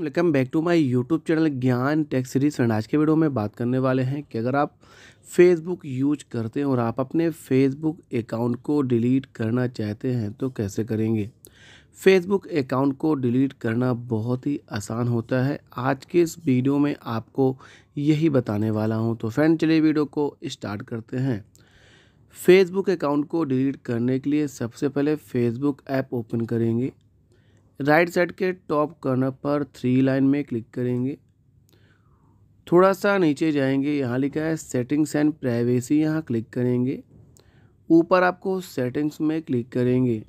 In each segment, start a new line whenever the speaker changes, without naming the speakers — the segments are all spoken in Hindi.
welcome back to my YouTube channel Gyan tech series friend आज के वीडियो में बात करने वाले हैं कि अगर आप फेसबुक यूज करते हैं और आप अपने फेसबुक अकाउंट को डिलीट करना चाहते हैं तो कैसे करेंगे फेसबुक अकाउंट को डिलीट करना बहुत ही आसान होता है आज के इस वीडियो में आपको यही बताने वाला हूँ तो फ्रेंड चलिए वीडियो को स्टार्ट करते हैं फेसबुक अकाउंट को डिलीट करने के लिए सबसे पहले फेसबुक ऐप ओपन करेंगे राइट साइड के टॉप कॉर्नर पर थ्री लाइन में क्लिक करेंगे थोड़ा सा नीचे जाएंगे यहाँ लिखा है सेटिंग्स एंड प्राइवेसी यहाँ क्लिक करेंगे ऊपर आपको सेटिंग्स में क्लिक करेंगे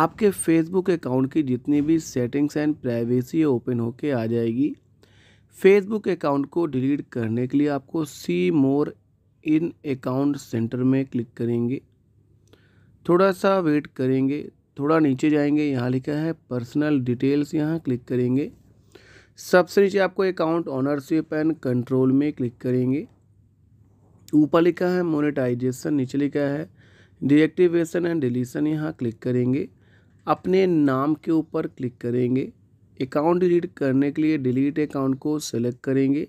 आपके फेसबुक अकाउंट की जितनी भी सेटिंग्स एंड प्राइवेसी ओपन होके आ जाएगी फेसबुक अकाउंट को डिलीट करने के लिए आपको see more in account centre में क्लिक करेंगे थोड़ा सा वेट करेंगे थोड़ा नीचे जाएंगे यहाँ लिखा है पर्सनल डिटेल्स यहाँ क्लिक करेंगे सबसे नीचे आपको अकाउंट ऑनरशिप एंड कंट्रोल में क्लिक करेंगे ऊपर लिखा है मोनेटाइजेशन नीचे लिखा है डिएक्टिवेशन एंड डिलीशन यहाँ क्लिक करेंगे अपने नाम के ऊपर क्लिक करेंगे अकाउंट डिलीट करने के लिए डिलीट अकाउंट को सेलेक्ट करेंगे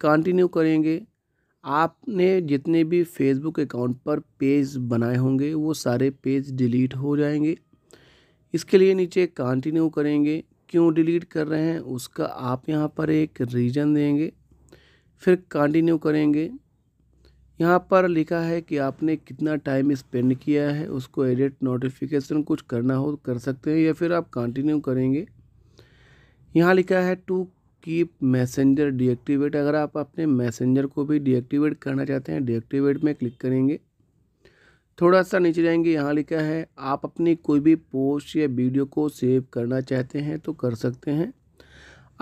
कंटिन्यू करेंगे आपने जितने भी फेसबुक अकाउंट पर पेज बनाए होंगे वो सारे पेज डिलीट हो जाएंगे इसके लिए नीचे कंटिन्यू करेंगे क्यों डिलीट कर रहे हैं उसका आप यहाँ पर एक रीज़न देंगे फिर कंटिन्यू करेंगे यहाँ पर लिखा है कि आपने कितना टाइम स्पेंड किया है उसको एडिट नोटिफिकेशन कुछ करना हो कर सकते हैं या फिर आप कंटिन्यू करेंगे यहाँ लिखा है टू कीप मैसेंजर डीएक्टिवेट अगर आप अपने मैसेंजर को भी डीएक्टिवेट करना चाहते हैं डीएक्टिवेट में क्लिक करेंगे थोड़ा सा नीचे जाएंगे यहाँ लिखा है आप अपनी कोई भी पोस्ट या वीडियो को सेव करना चाहते हैं तो कर सकते हैं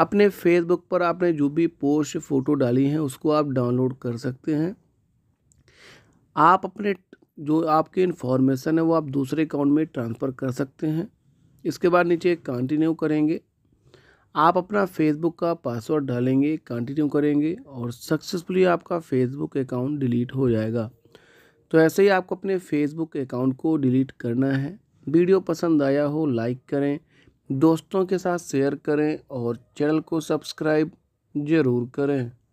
अपने फेसबुक पर आपने जो भी पोस्ट फ़ोटो डाली है उसको आप डाउनलोड कर सकते हैं आप अपने जो आपकी इन्फॉर्मेशन है वो आप दूसरे अकाउंट में ट्रांसफ़र कर सकते हैं इसके बाद नीचे कंटिन्यू करेंगे आप अपना फेसबुक का पासवर्ड डालेंगे कंटिन्यू करेंगे और सक्सेसफुली आपका फेसबुक अकाउंट डिलीट हो जाएगा तो ऐसे ही आपको अपने फेसबुक अकाउंट को डिलीट करना है वीडियो पसंद आया हो लाइक करें दोस्तों के साथ शेयर करें और चैनल को सब्सक्राइब ज़रूर करें